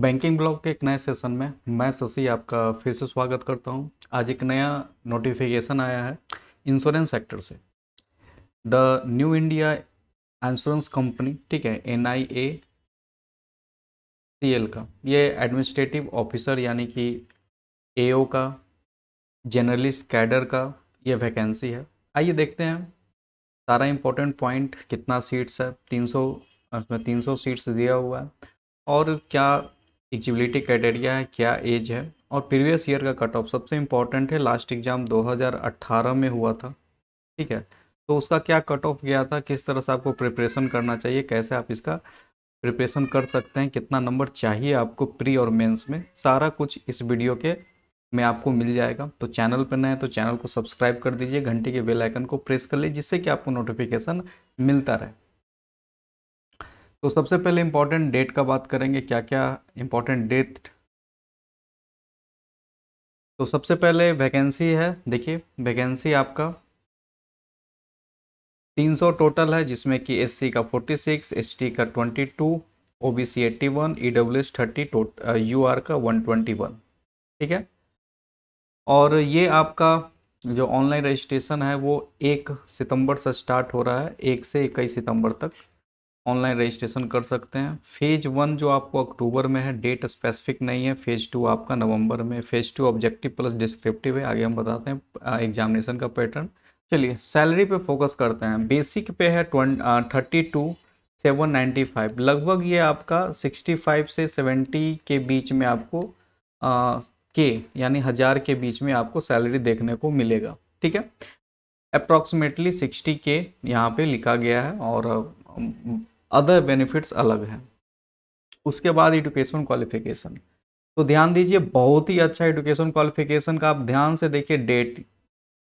Banking blog के एक नए सेशन में मैं शशि आपका फिर से स्वागत करता हूं। आज एक नया नोटिफिकेशन आया है इंश्योरेंस सेक्टर से the new India insurance company ठीक है एन आई एल का ये एडमिनिस्ट्रेटिव ऑफिसर यानी कि ए ओ का जर्नलिस्ट कैडर का ये वैकेंसी है आइए देखते हैं सारा इम्पोर्टेंट पॉइंट कितना सीट्स है तीन सौ उसमें तीन सौ सीट्स दिया हुआ है और क्या एलिजिबिलिटी क्राइटेरिया है क्या एज है और प्रीवियस ईयर का कट ऑफ सबसे इम्पॉर्टेंट है लास्ट एग्जाम 2018 में हुआ था ठीक है तो उसका क्या कट ऑफ गया था किस तरह से आपको प्रिपरेशन करना चाहिए कैसे आप इसका प्रिपरेशन कर सकते हैं कितना नंबर चाहिए आपको प्री और मेंस में सारा कुछ इस वीडियो के में आपको मिल जाएगा तो चैनल पर नए तो चैनल को सब्सक्राइब कर दीजिए घंटे के बेलाइकन को प्रेस कर लीजिए जिससे कि आपको नोटिफिकेशन मिलता रहे तो सबसे पहले इम्पोर्टेंट डेट का बात करेंगे क्या क्या इंपॉर्टेंट डेट तो सबसे पहले वैकेंसी है देखिए वैकेंसी आपका 300 टोटल है जिसमें कि एससी का 46, एसटी का 22, ओबीसी 81, थर्टी यू यूआर का 121 ठीक है और ये आपका जो ऑनलाइन रजिस्ट्रेशन है वो एक सितंबर से स्टार्ट हो रहा है एक से इक्कीस सितंबर तक ऑनलाइन रजिस्ट्रेशन कर सकते हैं फेज वन जो आपको अक्टूबर में है डेट स्पेसिफिक नहीं है फेज टू आपका नवंबर में phase two objective plus descriptive है आगे हम बताते हैं एग्जामिनेशन का पैटर्न चलिए सैलरी पे फोकस करते हैं बेसिक पे है thirty two seven ninety five लगभग ये आपका सिक्सटी फाइव से सेवेंटी के बीच में आपको आ, के यानी हज़ार के बीच में आपको सैलरी देखने को मिलेगा ठीक है अप्रॉक्सीमेटली सिक्सटी के यहाँ पर लिखा गया है और अदर बेनिफिट्स अलग हैं उसके बाद एडुकेशन क्वालिफिकेशन तो ध्यान दीजिए बहुत ही अच्छा एडुकेशन क्वालिफिकेशन का आप ध्यान से देखिए डेट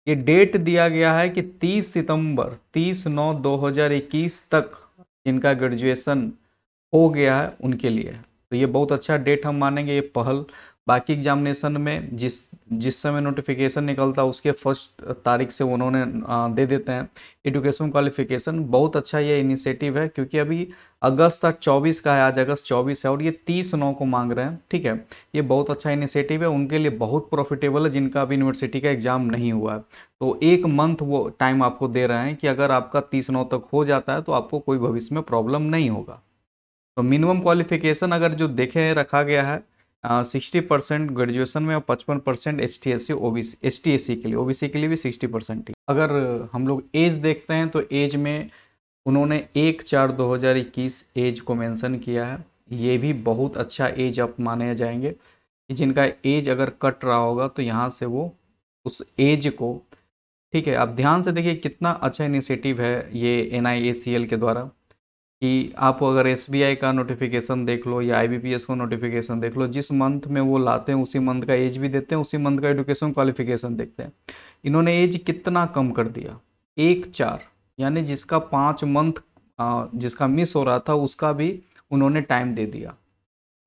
ये डेट दिया गया है कि 30 सितंबर 30 नौ 2021 तक जिनका ग्रेजुएशन हो गया है उनके लिए तो ये बहुत अच्छा डेट हम मानेंगे ये पहल बाकी एग्जामिनेशन में जिस जिस समय नोटिफिकेशन निकलता उसके फर्स्ट तारीख से उन्होंने दे देते हैं एडुकेशन क्वालिफिकेशन बहुत अच्छा ये इनिशिएटिव है क्योंकि अभी अगस्त तक 24 का है आज अगस्त 24 है और ये 30 नौ को मांग रहे हैं ठीक है ये बहुत अच्छा इनिशिएटिव है उनके लिए बहुत प्रॉफिटेबल है जिनका अभी यूनिवर्सिटी का एग्जाम नहीं हुआ है तो एक मंथ वो टाइम आपको दे रहे हैं कि अगर आपका तीस नौ तक हो जाता है तो आपको कोई भविष्य में प्रॉब्लम नहीं होगा तो मिनिमम क्वालिफिकेशन अगर जो देखे रखा गया है सिक्सटी परसेंट ग्रेजुएशन में और पचपन percent S T S C O B C S T S C के लिए ओ बी सी के लिए भी सिक्सटी परसेंट अगर हम लोग एज देखते हैं तो एज में उन्होंने एक चार दो हज़ार इक्कीस एज को मेंशन किया है ये भी बहुत अच्छा एज आप माने जाएंगे जिनका एज अगर कट रहा होगा तो यहाँ से वो उस एज को ठीक है आप ध्यान से देखिए कितना अच्छा इनिशिएटिव है ये एन के द्वारा कि आप अगर एस का नोटिफिकेशन देख लो या आई का नोटिफिकेशन देख लो जिस मंथ में वो लाते हैं उसी मंथ का एज भी देते हैं उसी मंथ का एडुकेशन क्वालिफिकेशन देखते हैं इन्होंने एज कितना कम कर दिया एक चार यानी जिसका पाँच मंथ जिसका मिस हो रहा था उसका भी उन्होंने टाइम दे दिया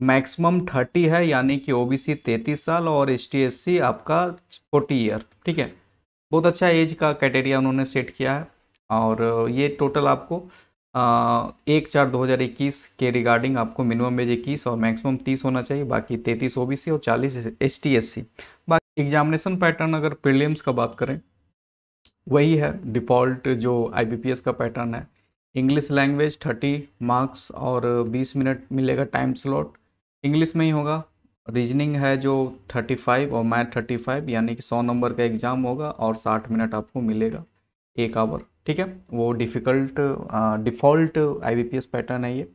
मैक्सिमम थर्टी है यानी कि ओबीसी तैंतीस साल और एस टी आपका फोर्टी ईयर ठीक है बहुत अच्छा एज का क्राइटेरिया उन्होंने सेट किया है और ये टोटल आपको एक चार 2021 के रिगार्डिंग आपको मिनिमम वेज इक्कीस और मैक्सिमम तीस होना चाहिए बाकी तैंतीस ओबीसी और चालीस एस टी एस सी बाकी एग्जामिनेशन पैटर्न अगर प्रीलिम्स का बात करें वही है डिफ़ॉल्ट जो आईबीपीएस का पैटर्न है इंग्लिश लैंग्वेज थर्टी मार्क्स और बीस मिनट मिलेगा टाइम स्लॉट इंग्लिश में ही होगा रीजनिंग है जो थर्टी फाइव और मैथ थर्टी फाइव यानी कि सौ नंबर का एग्ज़ाम होगा और साठ मिनट आपको मिलेगा एक आवर ठीक है वो डिफ़िकल्ट डिफ़ॉल्ट आई पैटर्न है ये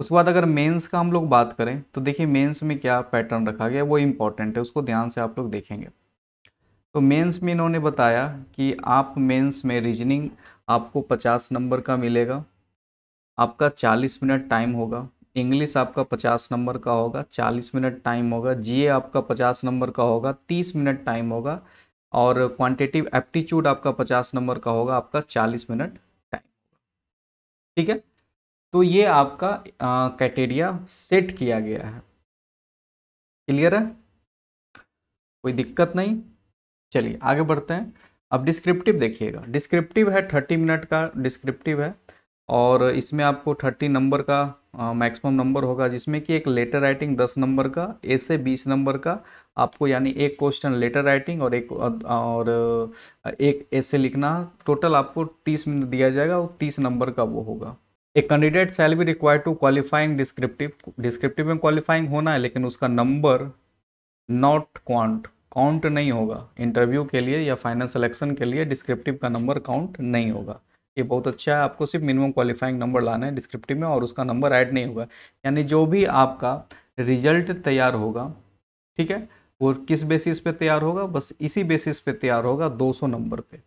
उसके बाद अगर मेंस का हम लोग बात करें तो देखिए मेंस में क्या पैटर्न रखा गया वो इम्पॉर्टेंट है उसको ध्यान से आप लोग देखेंगे तो मेंस में इन्होंने बताया कि आप मेंस में रीजनिंग आपको 50 नंबर का मिलेगा आपका 40 मिनट टाइम होगा इंग्लिश आपका 50 नंबर का होगा 40 मिनट टाइम होगा जीए आपका 50 नंबर का होगा 30 मिनट टाइम होगा और क्वांटिटिव एप्टीट्यूड आपका पचास नंबर का होगा आपका चालीस मिनट टाइम ठीक है तो ये आपका क्राइटेरिया सेट किया गया है क्लियर है कोई दिक्कत नहीं चलिए आगे बढ़ते हैं अब डिस्क्रिप्टिव देखिएगा डिस्क्रिप्टिव है थर्टी मिनट का डिस्क्रिप्टिव है और इसमें आपको थर्टी नंबर का मैक्सिमम नंबर होगा जिसमें कि एक लेटर राइटिंग दस नंबर का ऐसे बीस नंबर का आपको यानी एक क्वेश्चन लेटर राइटिंग और एक और एक ऐसे लिखना टोटल आपको तीस मिनट दिया जाएगा और तीस नंबर का वो होगा a candidate shall be require to qualifying descriptive descriptive में क्वालिफाइंग होना है लेकिन उसका नंबर नॉट क्वांट काउंट नहीं होगा इंटरव्यू के लिए या फाइनल सिलेक्शन के लिए डिस्क्रिप्टिव का नंबर काउंट नहीं होगा ये बहुत अच्छा है आपको सिर्फ मिनिमम क्वालिफाइंग नंबर लाना है डिस्क्रिप्टिव में और उसका नंबर ऐड नहीं होगा यानी जो भी आपका रिजल्ट तैयार होगा ठीक है वो किस बेसिस पे तैयार होगा बस इसी बेसिस पे तैयार होगा 200 नंबर पे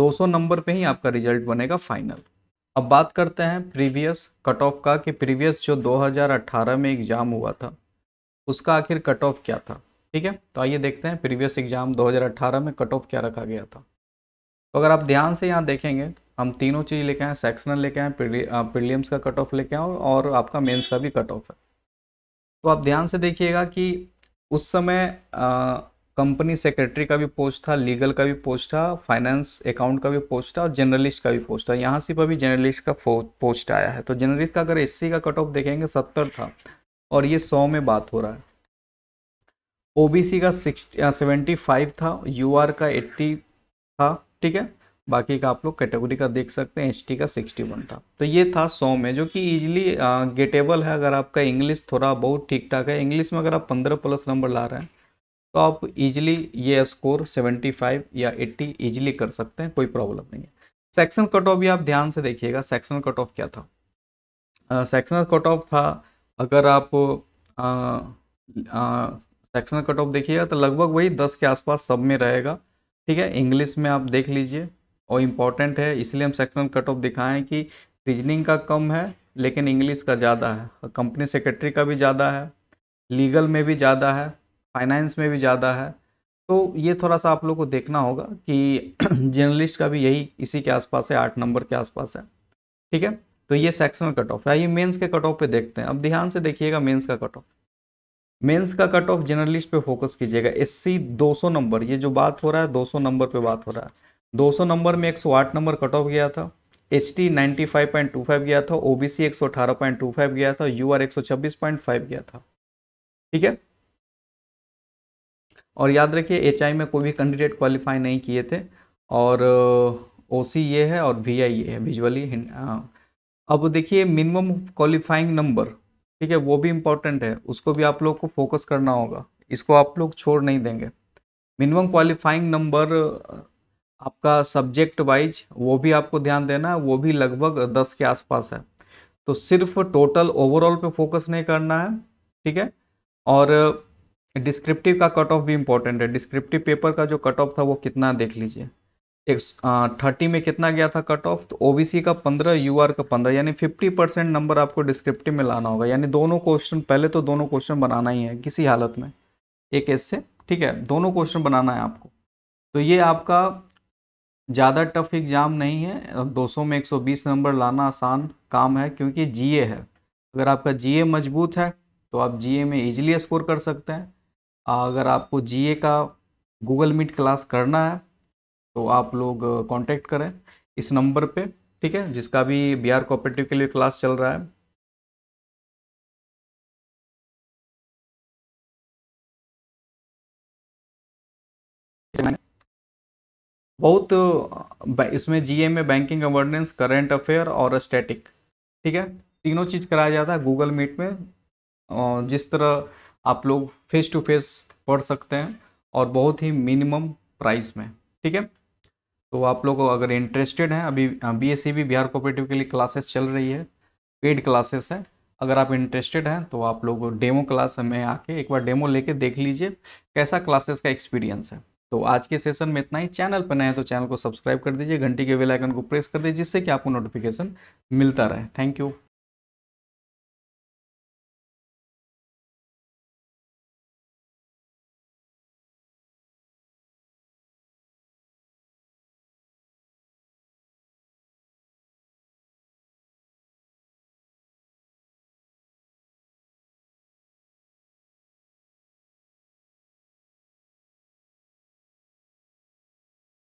200 नंबर पे ही आपका रिजल्ट बनेगा फाइनल अब बात करते हैं प्रीवियस कट ऑफ का कि प्रीवियस जो 2018 में एग्ज़ाम हुआ था उसका आखिर कट ऑफ क्या था ठीक है तो आइए देखते हैं प्रीवियस एग्ज़ाम 2018 में कट ऑफ क्या रखा गया था तो अगर आप ध्यान से यहाँ देखेंगे हम तीनों चीज़ लेके आए सेक्शनल लेके आए प्रीलियम्स का कट ऑफ लेके आए और आपका मेन्स का भी कट ऑफ है तो आप ध्यान से देखिएगा कि उस समय कंपनी सेक्रेटरी का भी पोस्ट था लीगल का भी पोस्ट था फाइनेंस अकाउंट का भी पोस्ट था और जर्नलिस्ट का भी पोस्ट था यहाँ सिर्फ अभी जर्नलिस्ट का पोस्ट आया है तो जर्नलिस्ट का अगर एस का कट ऑफ देखेंगे सत्तर था और ये सौ में बात हो रहा है ओबीसी का सिक्स सेवेंटी फाइव था यूआर का एट्टी था ठीक है बाकी का आप लोग कैटेगरी का देख सकते हैं एच का 61 था तो ये था सौ में जो कि इजीली गेटेबल है अगर आपका इंग्लिश थोड़ा बहुत ठीक ठाक है इंग्लिश में अगर आप 15 प्लस नंबर ला रहे हैं तो आप इजीली ये स्कोर 75 या 80 इजीली कर सकते हैं कोई प्रॉब्लम नहीं है सेक्शन कट ऑफ भी आप ध्यान से देखिएगा सेक्शनल कट ऑफ क्या था सेक्शनल कट ऑफ था अगर आप सेक्शनल कट ऑफ देखिएगा तो लगभग वही दस के आसपास सब में रहेगा ठीक है इंग्लिश में आप देख लीजिए और इम्पॉर्टेंट है इसलिए हम सेक्शनल कट ऑफ दिखाएँ कि रीजनिंग का कम है लेकिन इंग्लिश का ज़्यादा है कंपनी सेक्रेटरी का भी ज़्यादा है लीगल में भी ज़्यादा है फाइनेंस में भी ज़्यादा है तो ये थोड़ा सा आप लोग को देखना होगा कि जर्नलिस्ट का भी यही इसी के आसपास है आठ नंबर के आसपास है ठीक है तो ये सेक्शनल कट ऑफ आइए मेंस के कट ऑफ पे देखते हैं अब ध्यान से देखिएगा मेंस का कट ऑफ मेंस का कट ऑफ जर्नलिस्ट पे फोकस कीजिएगा एससी 200 नंबर ये जो बात हो रहा है 200 नंबर पे बात हो रहा है 200 नंबर में 108 नंबर कट ऑफ गया था एस टी नाइन्टी गया था ओ बी गया था यू आर गया था ठीक है और याद रखिए एच में कोई भी कैंडिडेट क्वालिफाई नहीं किए थे और ओ uh, सी ये है और वी आई ये है विजुअली uh, अब देखिए मिनिमम क्वालिफाइंग नंबर ठीक है वो भी इम्पोर्टेंट है उसको भी आप लोग को फोकस करना होगा इसको आप लोग छोड़ नहीं देंगे मिनिमम क्वालिफाइंग नंबर आपका सब्जेक्ट वाइज वो भी आपको ध्यान देना है वो भी लगभग दस के आसपास है तो सिर्फ टोटल ओवरऑल पे फोकस नहीं करना है ठीक है और डिस्क्रिप्टिव का कट ऑफ भी इम्पोर्टेंट है डिस्क्रिप्टिव पेपर का जो कट ऑफ था वो कितना देख लीजिए एक थर्टी में कितना गया था कट ऑफ तो ओबीसी का पंद्रह यूआर का पंद्रह यानी फिफ्टी परसेंट नंबर आपको डिस्क्रिप्टिव में लाना होगा यानी दोनों क्वेश्चन पहले तो दोनों क्वेश्चन बनाना ही है किसी हालत में एक एस से ठीक है दोनों क्वेश्चन बनाना है आपको तो ये आपका ज़्यादा टफ एग्ज़ाम नहीं है 200 में 120 नंबर लाना आसान काम है क्योंकि जीए है अगर आपका जीए मजबूत है तो आप जीए में इजीली स्कोर कर सकते हैं अगर आपको जीए का गूगल मीट क्लास करना है तो आप लोग कांटेक्ट करें इस नंबर पे ठीक है जिसका भी बिहार आर के लिए क्लास चल रहा है मैंने बहुत इसमें एम में बैंकिंग गवर्नेंस करेंट अफेयर और स्टैटिक ठीक है तीनों चीज़ कराया जाता है गूगल मीट में जिस तरह आप लोग फेस टू फेस पढ़ सकते हैं और बहुत ही मिनिमम प्राइस में ठीक है तो आप लोग अगर इंटरेस्टेड हैं अभी बी एस e भी बिहार कोऑपरेटिव के लिए क्लासेस चल रही है पेड क्लासेस है अगर आप इंटरेस्टेड हैं तो आप लोग डेमो क्लास में आके एक बार डेमो लेके देख लीजिए कैसा क्लासेस का एक्सपीरियंस है तो आज के सेशन में इतना ही चैनल पर नए तो चैनल को सब्सक्राइब कर दीजिए घंटी के बेल आइकन को प्रेस कर दीजिए जिससे कि आपको नोटिफिकेशन मिलता रहे थैंक यू